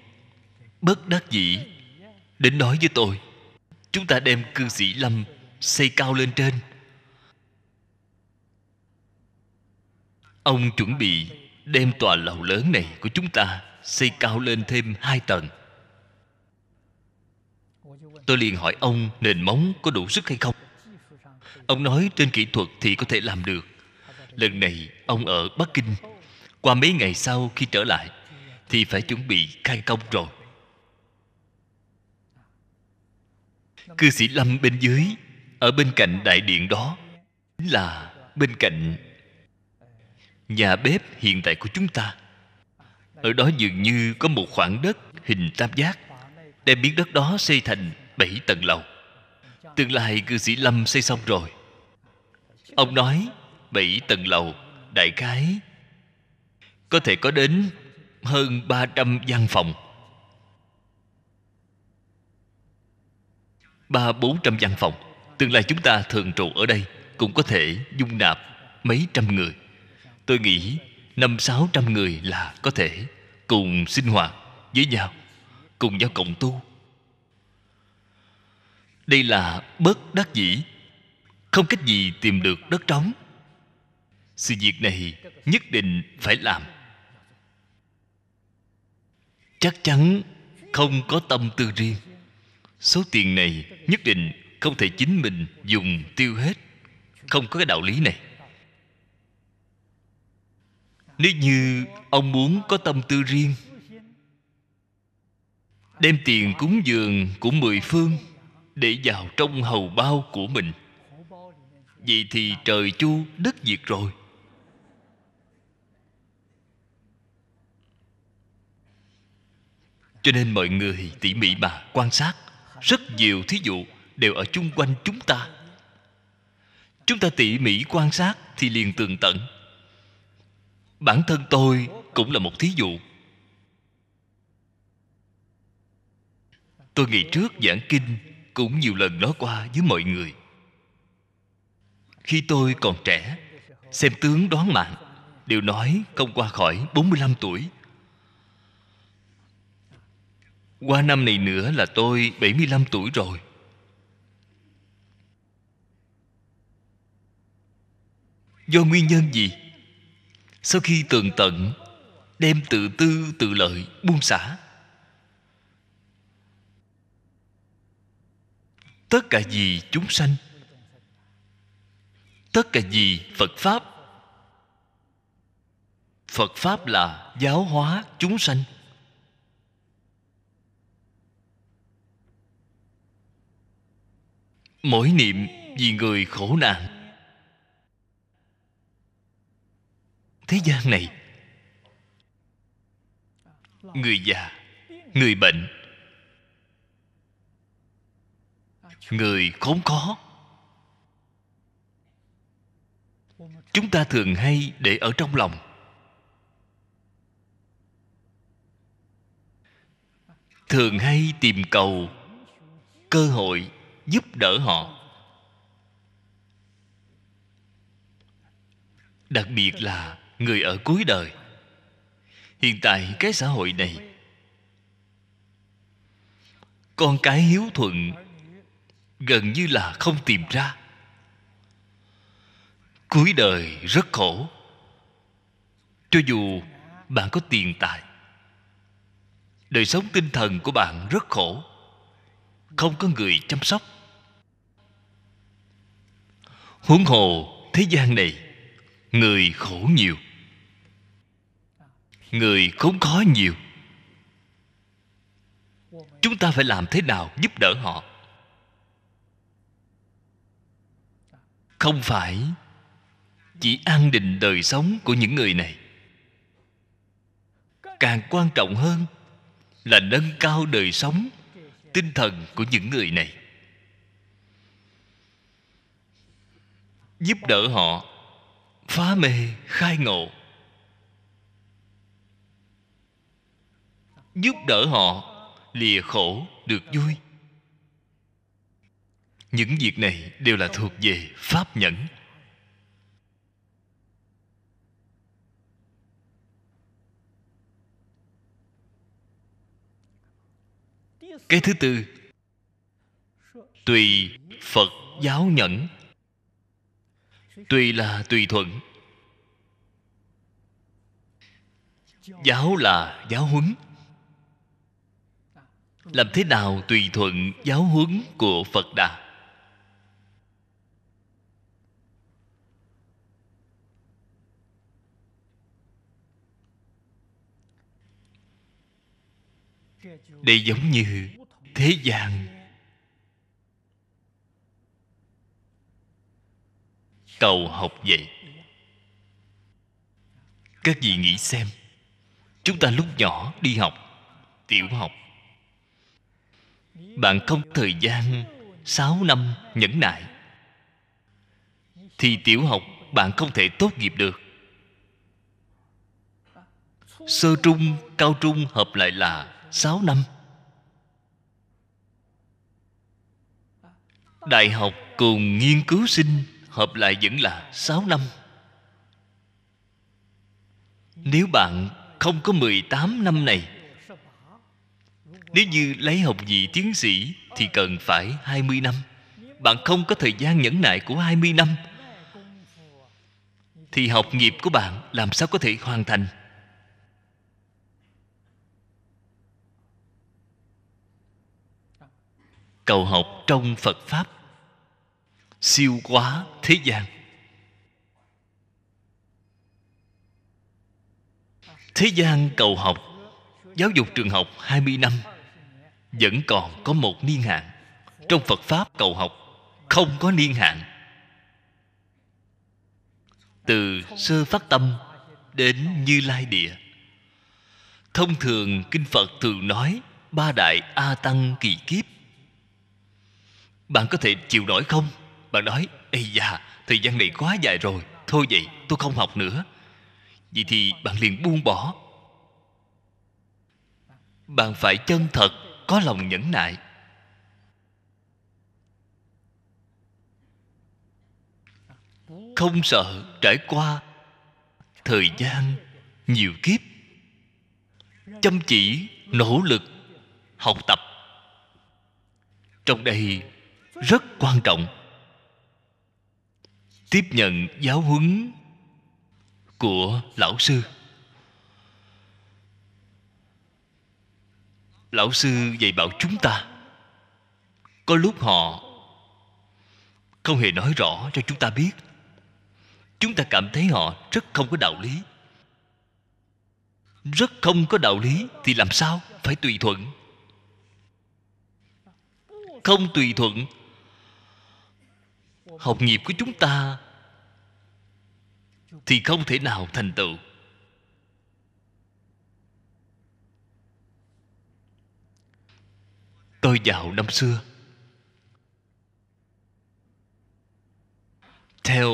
bất đắc dĩ đến nói với tôi chúng ta đem cương sĩ lâm xây cao lên trên ông chuẩn bị đem tòa lầu lớn này của chúng ta xây cao lên thêm hai tầng tôi liền hỏi ông nền móng có đủ sức hay không ông nói trên kỹ thuật thì có thể làm được lần này ông ở bắc kinh qua mấy ngày sau khi trở lại thì phải chuẩn bị khai công rồi cư sĩ lâm bên dưới ở bên cạnh đại điện đó chính là bên cạnh nhà bếp hiện tại của chúng ta ở đó dường như có một khoảng đất hình tam giác đem miếng đất đó xây thành bảy tầng lầu tương lai cư sĩ lâm xây xong rồi ông nói bảy tầng lầu đại khái có thể có đến hơn 300 văn phòng ba bốn trăm văn phòng tương lai chúng ta thường trụ ở đây cũng có thể dung nạp mấy trăm người tôi nghĩ năm sáu trăm người là có thể cùng sinh hoạt với nhau cùng nhau cộng tu đây là bất đắc dĩ không cách gì tìm được đất trống sự việc này nhất định phải làm chắc chắn không có tâm tư riêng số tiền này nhất định không thể chính mình dùng tiêu hết không có cái đạo lý này nếu như ông muốn có tâm tư riêng đem tiền cúng dường của mười phương để vào trong hầu bao của mình vậy thì trời chu đất diệt rồi cho nên mọi người tỉ mỉ mà quan sát rất nhiều thí dụ đều ở chung quanh chúng ta chúng ta tỉ mỉ quan sát thì liền tường tận bản thân tôi cũng là một thí dụ tôi ngày trước giảng kinh cũng nhiều lần nói qua với mọi người khi tôi còn trẻ xem tướng đoán mạng đều nói không qua khỏi 45 tuổi qua năm này nữa là tôi 75 tuổi rồi Do nguyên nhân gì? Sau khi tường tận Đem tự tư tự lợi buông xả Tất cả gì chúng sanh Tất cả gì Phật Pháp Phật Pháp là giáo hóa chúng sanh mỗi niệm vì người khổ nạn thế gian này người già người bệnh người khốn khó chúng ta thường hay để ở trong lòng thường hay tìm cầu cơ hội giúp đỡ họ đặc biệt là người ở cuối đời hiện tại cái xã hội này con cái hiếu thuận gần như là không tìm ra cuối đời rất khổ cho dù bạn có tiền tài đời sống tinh thần của bạn rất khổ không có người chăm sóc huống hồ thế gian này người khổ nhiều người khốn khó nhiều chúng ta phải làm thế nào giúp đỡ họ không phải chỉ an định đời sống của những người này càng quan trọng hơn là nâng cao đời sống tinh thần của những người này giúp đỡ họ phá mê khai ngộ giúp đỡ họ lìa khổ được vui những việc này đều là thuộc về pháp nhẫn cái thứ tư tùy phật giáo nhẫn tùy là tùy thuận giáo là giáo huấn làm thế nào tùy thuận giáo huấn của phật đà để giống như thế gian cầu học vậy các vị nghĩ xem chúng ta lúc nhỏ đi học tiểu học bạn không thời gian 6 năm nhẫn nại thì tiểu học bạn không thể tốt nghiệp được sơ trung cao trung hợp lại là 6 năm đại học cùng nghiên cứu sinh hợp lại vẫn là 6 năm nếu bạn không có 18 năm này Nếu như lấy học vị tiến sĩ Thì cần phải 20 năm Bạn không có thời gian nhẫn nại của 20 năm Thì học nghiệp của bạn làm sao có thể hoàn thành Cầu học trong Phật Pháp siêu quá thế gian thế gian cầu học giáo dục trường học 20 năm vẫn còn có một niên hạn trong phật pháp cầu học không có niên hạn từ sơ phát tâm đến như lai địa thông thường kinh phật thường nói ba đại a tăng kỳ kiếp bạn có thể chịu nổi không bạn nói Ây da Thời gian này quá dài rồi Thôi vậy tôi không học nữa Vậy thì bạn liền buông bỏ Bạn phải chân thật Có lòng nhẫn nại Không sợ trải qua Thời gian Nhiều kiếp Chăm chỉ Nỗ lực Học tập Trong đây rất quan trọng tiếp nhận giáo huấn của lão sư lão sư dạy bảo chúng ta có lúc họ không hề nói rõ cho chúng ta biết chúng ta cảm thấy họ rất không có đạo lý rất không có đạo lý thì làm sao phải tùy thuận không tùy thuận học nghiệp của chúng ta thì không thể nào thành tựu tôi vào năm xưa theo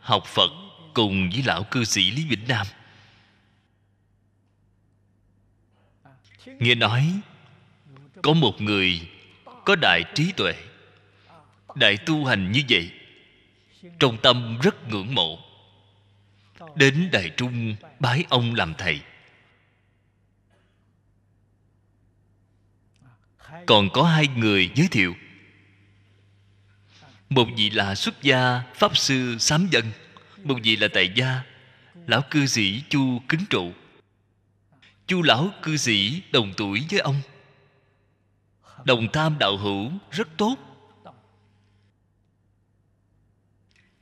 học phật cùng với lão cư sĩ lý vĩnh nam nghe nói có một người có đại trí tuệ đại tu hành như vậy trong tâm rất ngưỡng mộ đến đại trung bái ông làm thầy còn có hai người giới thiệu một vị là xuất gia pháp sư sám dân một vị là tại gia lão cư sĩ chu kính trụ chu lão cư sĩ đồng tuổi với ông đồng tham đạo hữu rất tốt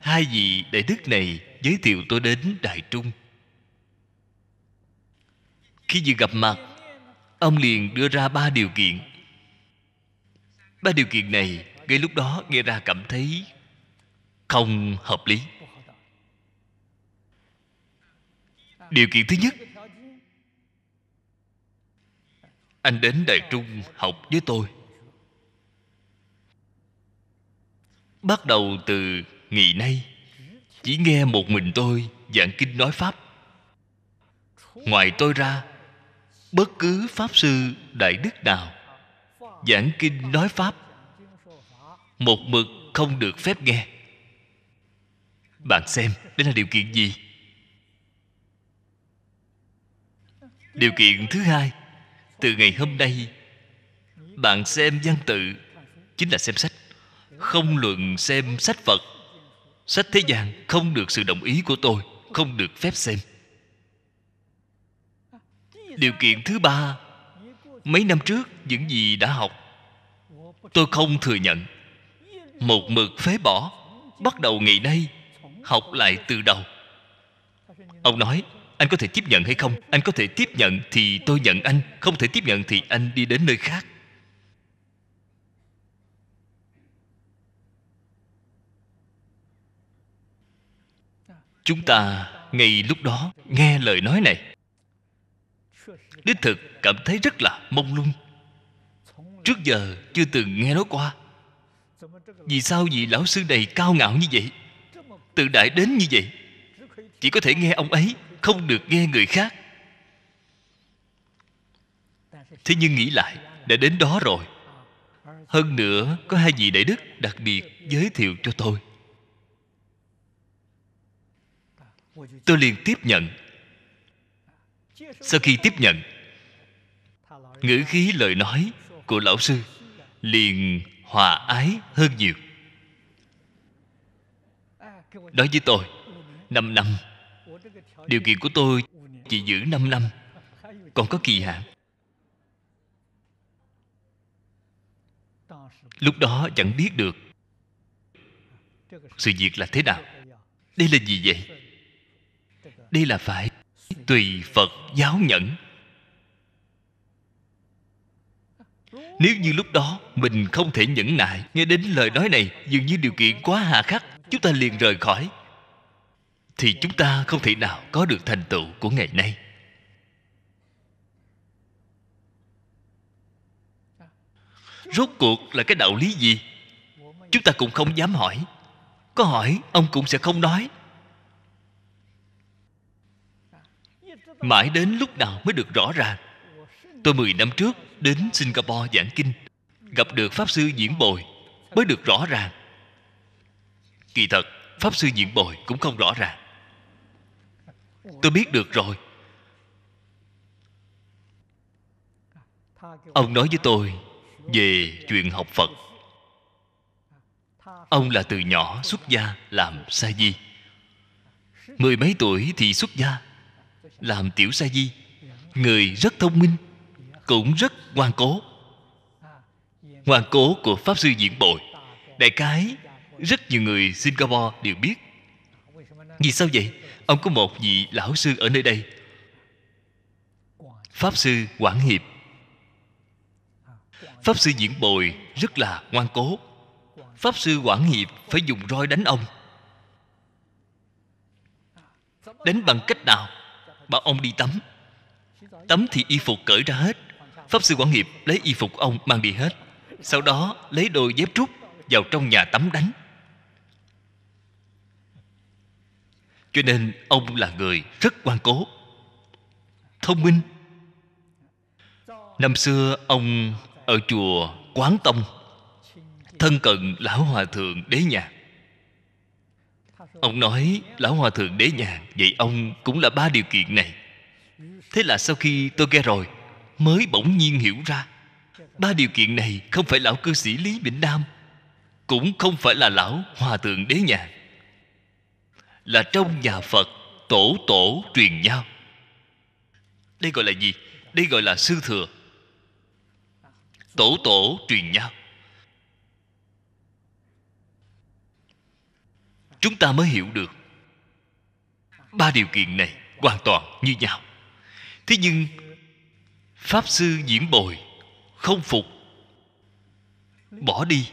hai vị đại đức này giới thiệu tôi đến đại trung khi vừa gặp mặt ông liền đưa ra ba điều kiện ba điều kiện này ngay lúc đó nghe ra cảm thấy không hợp lý điều kiện thứ nhất anh đến đại trung học với tôi bắt đầu từ ngày nay chỉ nghe một mình tôi giảng kinh nói pháp ngoài tôi ra bất cứ pháp sư đại đức nào giảng kinh nói pháp một mực không được phép nghe bạn xem đây là điều kiện gì điều kiện thứ hai từ ngày hôm nay bạn xem văn tự chính là xem sách không luận xem sách phật sách thế gian không được sự đồng ý của tôi không được phép xem điều kiện thứ ba mấy năm trước những gì đã học tôi không thừa nhận một mực phế bỏ bắt đầu ngày nay học lại từ đầu ông nói anh có thể tiếp nhận hay không anh có thể tiếp nhận thì tôi nhận anh không thể tiếp nhận thì anh đi đến nơi khác chúng ta ngay lúc đó nghe lời nói này đích thực cảm thấy rất là mông lung trước giờ chưa từng nghe nói qua vì sao vị lão sư này cao ngạo như vậy tự đại đến như vậy chỉ có thể nghe ông ấy không được nghe người khác thế nhưng nghĩ lại đã đến đó rồi hơn nữa có hai vị đại đức đặc biệt giới thiệu cho tôi tôi liền tiếp nhận sau khi tiếp nhận ngữ khí lời nói của lão sư liền hòa ái hơn nhiều đối với tôi năm năm điều kiện của tôi chỉ giữ năm năm còn có kỳ hạn lúc đó chẳng biết được sự việc là thế nào đây là gì vậy đây là phải tùy phật giáo nhẫn nếu như lúc đó mình không thể nhẫn nại nghe đến lời nói này dường như điều kiện quá hà khắc chúng ta liền rời khỏi thì chúng ta không thể nào có được thành tựu của ngày nay rốt cuộc là cái đạo lý gì chúng ta cũng không dám hỏi có hỏi ông cũng sẽ không nói mãi đến lúc nào mới được rõ ràng tôi mười năm trước đến singapore giảng kinh gặp được pháp sư diễn bồi mới được rõ ràng kỳ thật pháp sư diễn bồi cũng không rõ ràng tôi biết được rồi ông nói với tôi về chuyện học phật ông là từ nhỏ xuất gia làm sa di mười mấy tuổi thì xuất gia làm tiểu sa di người rất thông minh cũng rất ngoan cố ngoan cố của pháp sư diễn bội đại cái rất nhiều người singapore đều biết vì sao vậy ông có một vị lão sư ở nơi đây pháp sư quảng hiệp pháp sư diễn bồi rất là ngoan cố pháp sư quảng hiệp phải dùng roi đánh ông đánh bằng cách nào bảo ông đi tắm tắm thì y phục cởi ra hết pháp sư quản hiệp lấy y phục ông mang đi hết sau đó lấy đôi dép trúc vào trong nhà tắm đánh cho nên ông là người rất ngoan cố thông minh năm xưa ông ở chùa quán tông thân cận lão hòa thượng đế nhà Ông nói Lão Hòa Thượng Đế Nhàn Vậy ông cũng là ba điều kiện này Thế là sau khi tôi nghe rồi Mới bỗng nhiên hiểu ra Ba điều kiện này không phải lão cư sĩ Lý Bình Nam Cũng không phải là lão Hòa Thượng Đế Nhàn Là trong nhà Phật Tổ tổ truyền nhau Đây gọi là gì? Đây gọi là sư thừa Tổ tổ truyền nhau chúng ta mới hiểu được ba điều kiện này hoàn toàn như nhau thế nhưng pháp sư diễn bồi không phục bỏ đi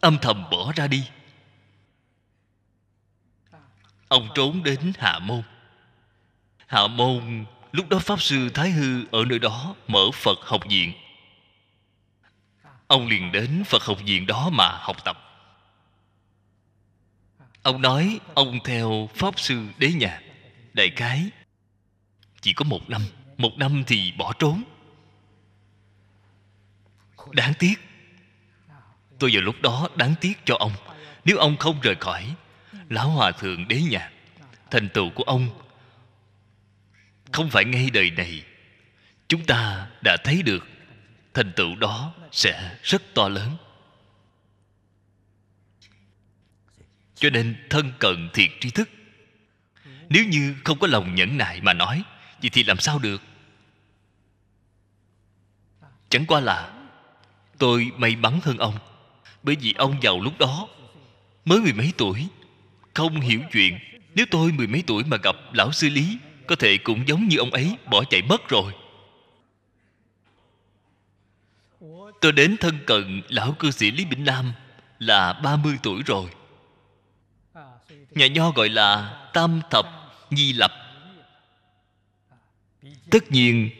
âm thầm bỏ ra đi ông trốn đến hạ môn hạ môn lúc đó pháp sư thái hư ở nơi đó mở phật học viện ông liền đến phật học viện đó mà học tập ông nói ông theo pháp sư đế nhà đại cái chỉ có một năm một năm thì bỏ trốn đáng tiếc tôi vào lúc đó đáng tiếc cho ông nếu ông không rời khỏi lão hòa thượng đế nhà thành tựu của ông không phải ngay đời này chúng ta đã thấy được thành tựu đó sẽ rất to lớn cho nên thân cận thiệt tri thức nếu như không có lòng nhẫn nại mà nói vậy thì làm sao được chẳng qua là tôi may mắn hơn ông bởi vì ông vào lúc đó mới mười mấy tuổi không hiểu chuyện nếu tôi mười mấy tuổi mà gặp lão sư lý có thể cũng giống như ông ấy bỏ chạy mất rồi Tôi đến thân cận lão cư sĩ Lý bình nam là 30 tuổi rồi. Nhà nho gọi là Tam Thập Nhi Lập. Tất nhiên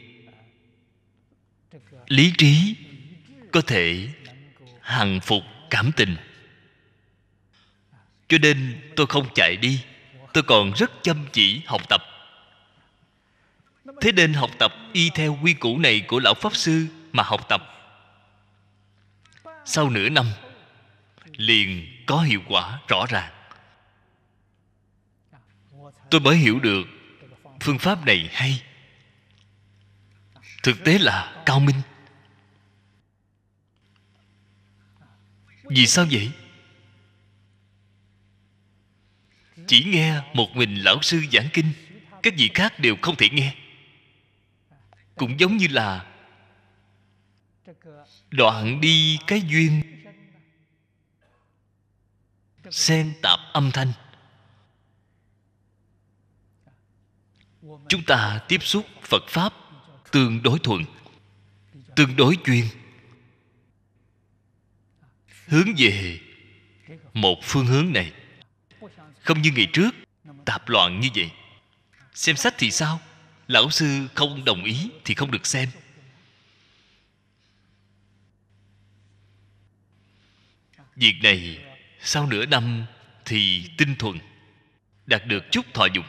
lý trí có thể hằng phục cảm tình cho nên tôi không chạy đi tôi còn rất chăm chỉ học tập thế nên học tập y theo quy củ này của lão pháp sư mà học tập sau nửa năm liền có hiệu quả rõ ràng tôi mới hiểu được phương pháp này hay thực tế là cao minh vì sao vậy chỉ nghe một mình lão sư giảng kinh các vị khác đều không thể nghe cũng giống như là đoạn đi cái duyên xen tạp âm thanh chúng ta tiếp xúc phật pháp tương đối thuận tương đối chuyên hướng về một phương hướng này không như ngày trước tạp loạn như vậy xem sách thì sao lão sư không đồng ý thì không được xem việc này sau nửa năm thì tinh thuần đạt được chút thọ dụng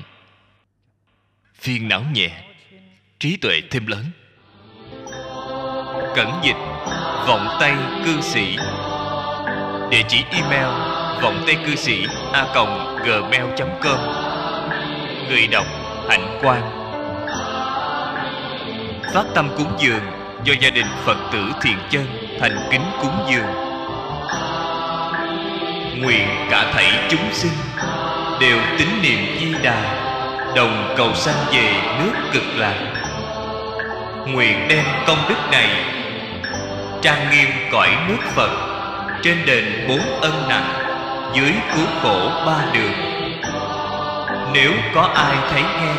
phiền não nhẹ trí tuệ thêm lớn cẩn dịch vọng tay cư sĩ địa chỉ email vọng tay cư sĩ a còng gmail com người đọc hạnh quan phát tâm cúng dường do gia đình phật tử thiện chân thành kính cúng dường nguyện cả thảy chúng sinh đều tín niệm di đà đồng cầu sanh về nước cực lạc nguyện đem công đức này trang nghiêm cõi nước phật trên đền bốn ân nặng dưới cứu khổ ba đường nếu có ai thấy nghe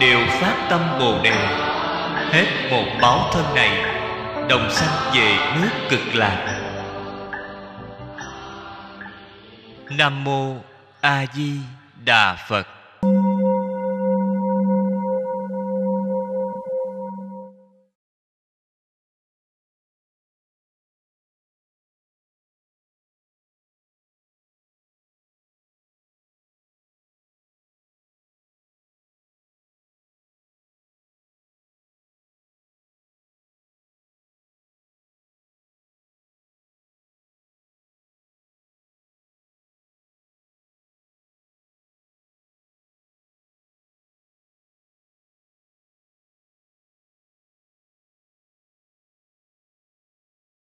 đều phát tâm bồ đề hết một báo thân này đồng sanh về nước cực lạc nam mô a di đà phật